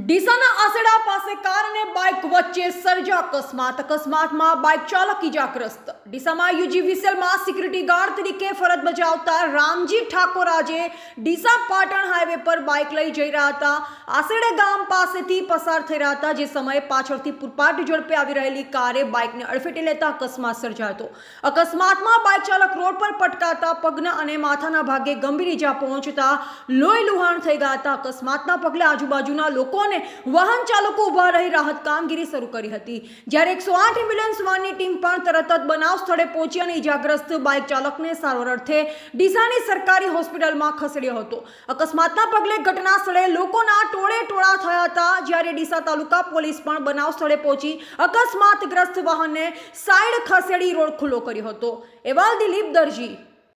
ડીસાના આસેડા પાસે કારને બાઇક વચ્ચે સર્જા અકસ્માત અકસ્માતમાં બાઇક ચાલક ઇજાગ્રસ્ત ડીસામાં યુજી યુજીવીસીએલમાં સિક્યુરિટી ગાર્ડ તરીકે ફરજ બજાવતા રામજી ઠાકોર આજે ડીસા પાટણ હાઈવે પર બાઇક લઈ જઈ રહ્યા હતા આસડે ગામ પાસેથી પસાર થઈ રહ્યા હતા જે સમયે પાછળથી પૂરપાટ ઝડપે આવી રહેલી કારે બાઇકને અડફેટે લેતા અકસ્માત સર્જાયો હતો અકસ્માતમાં બાઇક ચાલક રોડ પર પટકાતા પગના અને માથાના ભાગે ગંભીર ઇજા પહોંચતા લોહી લુહાણ થઈ ગયા હતા અકસ્માતના પગલે આજુબાજુના લોકો અને વાહન ચાલકો ઉભા રહી રાહત કામગીરી શરૂ કરી હતી જ્યારે એકસો આઠ એમ્બ્યુલન્સ વાનની ટીમ પણ તરત જ બનાવ સ્થળે પહોંચી અને ઇજાગ્રસ્ત બાઇક ચાલકને સારવાર અર્થે ડીસાની સરકારી હોસ્પિટલમાં ખસેડ્યો હતો અકસ્માતના પગલે ઘટના સ્થળે લોકોના ટોળે ટોળા થયા હતા જ્યારે ડીસા તાલુકા પોલીસ પણ બનાવ સ્થળે પહોંચી અકસ્માતગ્રસ્ત વાહનને સાઈડ ખસેડી રોડ ખુલ્લો કર્યો હતો એવાલ દિલીપ દરજી